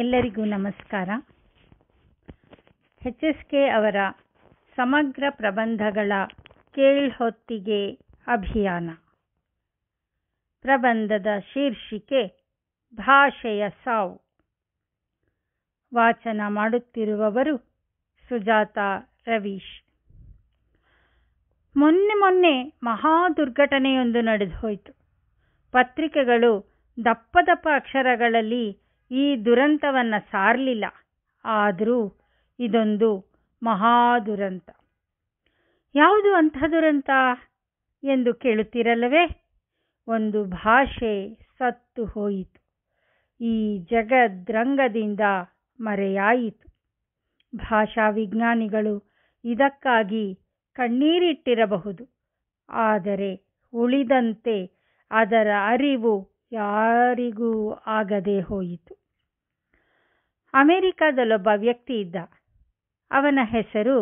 ಎಲ್ಲರಿಗೂ ನಮಸ್ಕಾರ H S K ಅವರ ಸಮಗ್ರ ಪ್ರಬಂಧಗಳ ಕೇಳ್ಹೊತ್ತಿಗೆ ಅಭಿಯಾನ ಪ್ರಬಂಧದ ಶೀರ್ಷಿಕೆ ಭಾಷೆಯ ಸಾವು ವಾಚನ ಮಾಡುತ್ತಿರುವವರು ಸುಜಾತ ರವೀಶ್ ಮೊನ್ನೆ ಮೊನ್ನೆ ಮಹಾ ದುರ್ಘಟನೆಯೊಂದು ನಡೆದು ಹೋಯಿತು ಪತ್ರಿಕೆಗಳು ದಪ್ಪ ದಪ್ಪ ಅಕ್ಷರಗಳಲ್ಲಿ ಈ ದುರಂತವನ್ನು ಸಾರಲಿಲ್ಲ ಆದರೂ ಇದೊಂದು ಮಹಾ ದುರಂತ ಯಾವುದು ಅಂಥ ದುರಂತ ಎಂದು ಕೇಳುತ್ತಿರಲ್ಲವೇ ಒಂದು ಭಾಷೆ ಸತ್ತು ಹೋಯಿತು ಈ ಜಗದ್ರಂಗದಿಂದ ಮರೆಯಾಯಿತು ಭಾಷಾ ವಿಜ್ಞಾನಿಗಳು ಇದಕ್ಕಾಗಿ ಕಣ್ಣೀರಿಟ್ಟಿರಬಹುದು ಆದರೆ ಉಳಿದಂತೆ ಅದರ ಅರಿವು ಯಾರಿಗೂ ಆಗದೆ ಹೋಯಿತು ಅಮೆರಿಕದಲ್ಲೊಬ್ಬ ವ್ಯಕ್ತಿ ಇದ್ದ ಅವನ ಹೆಸರು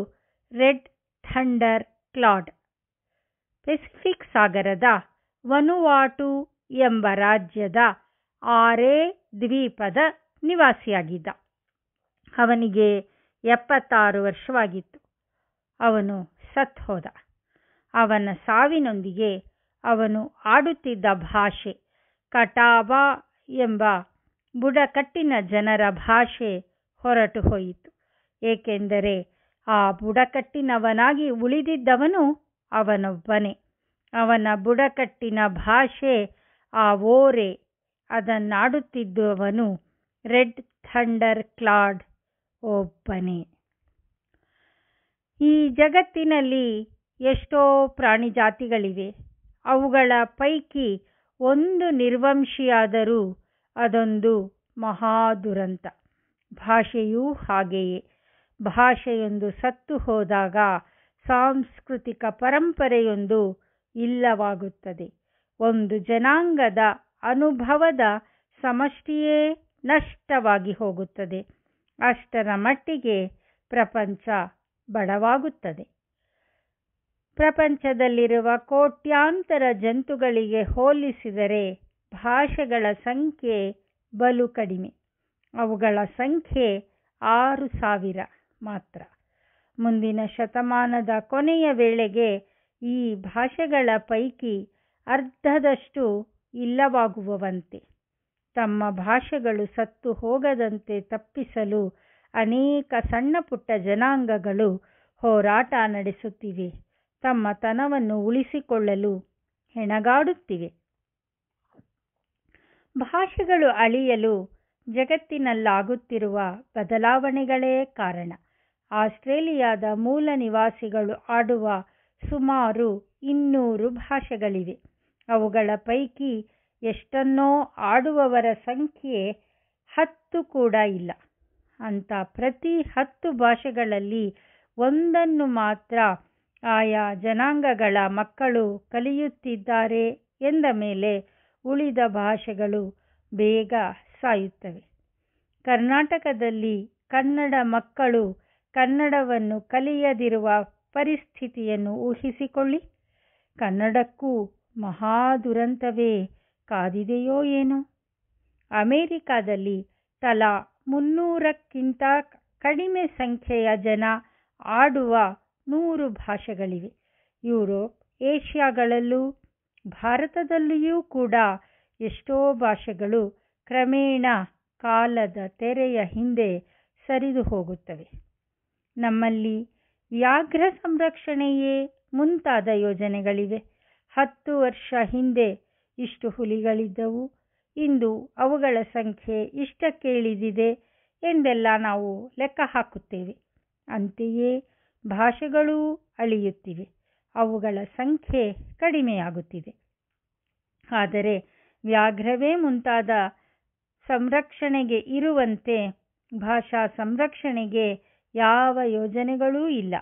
ರೆಡ್ ಥಂಡರ್ ಕ್ಲಾಡ್ ಪೆಸಿಫಿಕ್ ಸಾಗರದ ವನುವಾಟು ಎಂಬ ರಾಜ್ಯದ ಆರೇ ದ್ವೀಪದ ನಿವಾಸಿಯಾಗಿದ್ದ ಅವನಿಗೆ ಎಪ್ಪತ್ತಾರು ವರ್ಷವಾಗಿತ್ತು ಅವನು ಸತ್ ಹೋದ ಅವನ ಸಾವಿನೊಂದಿಗೆ ಅವನು ಆಡುತ್ತಿದ್ದ ಭಾಷೆ ಕಟಾವ ಎಂಬ ಬುಡಕಟ್ಟಿನ ಜನರ ಭಾಷೆ ಹೊರಟು ಹೋಯಿತು ಏಕೆಂದರೆ ಆ ಬುಡಕಟ್ಟಿನವನಾಗಿ ಉಳಿದಿದ್ದವನು ಅವನೊಬ್ಬನೇ ಅವನ ಬುಡಕಟ್ಟಿನ ಭಾಷೆ ಆ ಓರೆ ಅದನ್ನಾಡುತ್ತಿದ್ದವನು ರೆಡ್ ಥಂಡರ್ ಕ್ಲಾಡ್ ಒಬ್ಬನೇ ಈ ಜಗತ್ತಿನಲ್ಲಿ ಎಷ್ಟೋ ಪ್ರಾಣಿ ಜಾತಿಗಳಿವೆ ಅವುಗಳ ಪೈಕಿ ಒಂದು ನಿರ್ವಂಶಿಯಾದರೂ ಅದೊಂದು ಮಹಾದುರಂತ ಭಾಷೆಯೂ ಹಾಗೆಯೇ ಭಾಷೆಯೊಂದು ಸತ್ತು ಹೋದಾಗ ಸಾಂಸ್ಕೃತಿಕ ಪರಂಪರೆಯೊಂದು ಇಲ್ಲವಾಗುತ್ತದೆ ಒಂದು ಜನಾಂಗದ ಅನುಭವದ ಸಮಷ್ಟಿಯೇ ನಷ್ಟವಾಗಿ ಹೋಗುತ್ತದೆ ಅಷ್ಟರ ಮಟ್ಟಿಗೆ ಪ್ರಪಂಚ ಬಡವಾಗುತ್ತದೆ ಪ್ರಪಂಚದಲ್ಲಿರುವ ಕೋಟ್ಯಾಂತರ ಜಂತುಗಳಿಗೆ ಹೋಲಿಸಿದರೆ ಭಾಷೆಗಳ ಸಂಖ್ಯೆ ಬಲು ಕಡಿಮೆ ಅವುಗಳ ಸಂಖ್ಯೆ ಆರು ಸಾವಿರ ಮಾತ್ರ ಮುಂದಿನ ಶತಮಾನದ ಕೊನೆಯ ವೇಳೆಗೆ ಈ ಭಾಷೆಗಳ ಪೈಕಿ ಅರ್ಧದಷ್ಟು ಇಲ್ಲವಾಗುವವಂತೆ ತಮ್ಮ ಭಾಷೆಗಳು ಸತ್ತು ಹೋಗದಂತೆ ತಪ್ಪಿಸಲು ಅನೇಕ ಸಣ್ಣಪುಟ್ಟ ಜನಾಂಗಗಳು ಹೋರಾಟ ನಡೆಸುತ್ತಿವೆ ತಮ್ಮ ತನವನ್ನು ಉಳಿಸಿಕೊಳ್ಳಲು ಹೆಣಗಾಡುತ್ತಿವೆ ಭಾಷೆಗಳು ಅಳಿಯಲು ಜಗತ್ತಿನಲ್ಲಾಗುತ್ತಿರುವ ಬದಲಾವಣೆಗಳೇ ಕಾರಣ ಆಸ್ಟ್ರೇಲಿಯಾದ ಮೂಲ ನಿವಾಸಿಗಳು ಆಡುವ ಸುಮಾರು ಇನ್ನೂರು ಭಾಷೆಗಳಿವೆ ಅವುಗಳ ಪೈಕಿ ಎಷ್ಟನ್ನೋ ಆಡುವವರ ಸಂಖ್ಯೆ ಹತ್ತು ಕೂಡ ಇಲ್ಲ ಅಂತ ಪ್ರತಿ ಹತ್ತು ಭಾಷೆಗಳಲ್ಲಿ ಒಂದನ್ನು ಮಾತ್ರ ಆಯಾ ಜನಾಂಗಗಳ ಮಕ್ಕಳು ಕಲಿಯುತ್ತಿದ್ದಾರೆ ಎಂದ ಮೇಲೆ ಉಳಿದ ಭಾಷೆಗಳು ಬೇಗ ಸಾಯುತ್ತವೆ ಕರ್ನಾಟಕದಲ್ಲಿ ಕನ್ನಡ ಮಕ್ಕಳು ಕನ್ನಡವನ್ನು ಕಲಿಯದಿರುವ ಪರಿಸ್ಥಿತಿಯನ್ನು ಊಹಿಸಿಕೊಳ್ಳಿ ಕನ್ನಡಕ್ಕೂ ಮಹಾ ದುರಂತವೇ ಕಾದಿದೆಯೋ ಏನೋ ಅಮೇರಿಕಾದಲ್ಲಿ ತಲಾ ಮುನ್ನೂರಕ್ಕಿಂತ ಕಡಿಮೆ ಸಂಖ್ಯೆಯ ಜನ ಆಡುವ ನೂರು ಭಾಷೆಗಳಿವೆ ಯುರೋಪ್ ಏಷ್ಯಾಗಳಲ್ಲೂ ಭಾರತದಲ್ಲಿಯೂ ಕೂಡ ಎಷ್ಟೋ ಭಾಷೆಗಳು ಕ್ರಮೇಣ ಕಾಲದ ತೆರೆಯ ಹಿಂದೆ ಸರಿದು ಹೋಗುತ್ತವೆ ನಮ್ಮಲ್ಲಿ ವ್ಯಾಘ್ರ ಸಂರಕ್ಷಣೆಯೇ ಮುಂತಾದ ಯೋಜನೆಗಳಿವೆ ಹತ್ತು ವರ್ಷ ಹಿಂದೆ ಇಷ್ಟು ಹುಲಿಗಳಿದ್ದವು ಇಂದು ಅವುಗಳ ಸಂಖ್ಯೆ ಇಷ್ಟಕ್ಕೆ ಇಳಿದಿದೆ ಎಂದೆಲ್ಲ ನಾವು ಲೆಕ್ಕ ಹಾಕುತ್ತೇವೆ ಅಂತೆಯೇ ಭಾಷೆಗಳೂ ಅಳಿಯುತ್ತಿವೆ ಅವುಗಳ ಸಂಖ್ಯೆ ಕಡಿಮೆಯಾಗುತ್ತಿದೆ ಆದರೆ ವ್ಯಾಘ್ರವೇ ಮುಂತಾದ ಸಂರಕ್ಷಣೆಗೆ ಇರುವಂತೆ ಭಾಷಾ ಸಂರಕ್ಷಣೆಗೆ ಯಾವ ಯೋಜನೆಗಳೂ ಇಲ್ಲ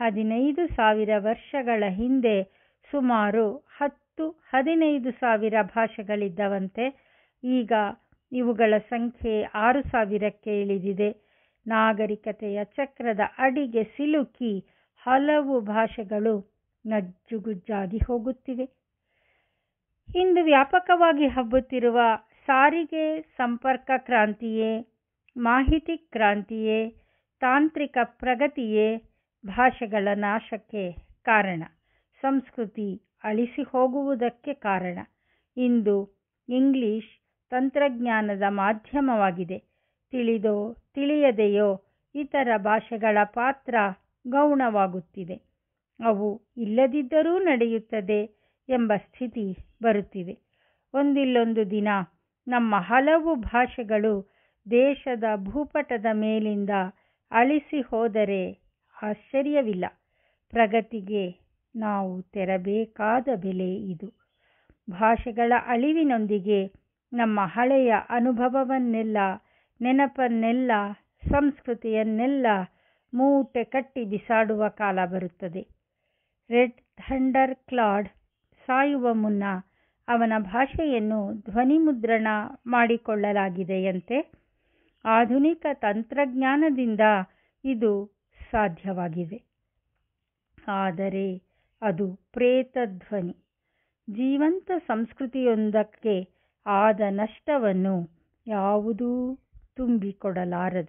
ಹದಿನೈದು ಸಾವಿರ ವರ್ಷಗಳ ಹಿಂದೆ ಸುಮಾರು ಹತ್ತು ಹದಿನೈದು ಸಾವಿರ ಭಾಷೆಗಳಿದ್ದವಂತೆ ಈಗ ಇವುಗಳ ಸಂಖ್ಯೆ ಆರು ಸಾವಿರಕ್ಕೆ ಇಳಿದಿದೆ ನಾಗರಿಕತೆಯ ಚಕ್ರದ ಅಡಿಗೆ ಸಿಲುಕಿ ಹಲವು ಭಾಷೆಗಳು ನಜ್ಜುಗುಜ್ಜಾಗಿ ಹೋಗುತ್ತಿವೆ ಇಂದು ವ್ಯಾಪಕವಾಗಿ ಹಬ್ಬುತ್ತಿರುವ ಸಾರಿಗೆ ಸಂಪರ್ಕ ಕ್ರಾಂತಿಯೇ ಮಾಹಿತಿ ಕ್ರಾಂತಿಯೇ ತಾಂತ್ರಿಕ ಪ್ರಗತಿಯೇ ಭಾಷೆಗಳ ನಾಶಕ್ಕೆ ಕಾರಣ ಸಂಸ್ಕೃತಿ ಅಳಿಸಿ ಹೋಗುವುದಕ್ಕೆ ಕಾರಣ ಇಂದು ಇಂಗ್ಲಿಷ್ ತಂತ್ರಜ್ಞಾನದ ಮಾಧ್ಯಮವಾಗಿದೆ ತಿಳಿದೋ ತಿಳಿಯದೆಯೋ ಇತರ ಭಾಷೆಗಳ ಪಾತ್ರ ಗೌಣವಾಗುತ್ತಿದೆ ಅವು ಇಲ್ಲದಿದ್ದರೂ ನಡೆಯುತ್ತದೆ ಎಂಬ ಸ್ಥಿತಿ ಬರುತ್ತಿದೆ ಒಂದಿಲ್ಲೊಂದು ದಿನ ನಮ್ಮ ಹಲವು ಭಾಷೆಗಳು ದೇಶದ ಭೂಪಟದ ಮೇಲಿಂದ ಅಳಿಸಿ ಹೋದರೆ ಆಶ್ಚರ್ಯವಿಲ್ಲ ಪ್ರಗತಿಗೆ ನಾವು ತೆರಬೇಕಾದ ಬೆಲೆ ಇದು ಭಾಷೆಗಳ ಅಳಿವಿನೊಂದಿಗೆ ನಮ್ಮ ಹಳೆಯ ಅನುಭವವನ್ನೆಲ್ಲ ನೆನಪನ್ನೆಲ್ಲ ಸಂಸ್ಕೃತಿಯನ್ನೆಲ್ಲ ಮೂಟೆ ಕಟ್ಟಿ ಬಿಸಾಡುವ ಕಾಲ ಬರುತ್ತದೆ ರೆಡ್ ಥಂಡರ್ ಕ್ಲಾಡ್ ಸಾಯುವ ಮುನ್ನ ಅವನ ಭಾಷೆಯನ್ನು ಧ್ವನಿ ಮುದ್ರಣ ಮಾಡಿಕೊಳ್ಳಲಾಗಿದೆಯಂತೆ ಆಧುನಿಕ ತಂತ್ರಜ್ಞಾನದಿಂದ ಇದು ಸಾಧ್ಯವಾಗಿದೆ ಆದರೆ ಅದು ಪ್ರೇತಧ್ವನಿ ಜೀವಂತ ಸಂಸ್ಕೃತಿಯೊಂದಕ್ಕೆ ಆದ ನಷ್ಟವನ್ನು ಯಾವುದೂ ತುಂಬಿಕೊಡಲಾರದು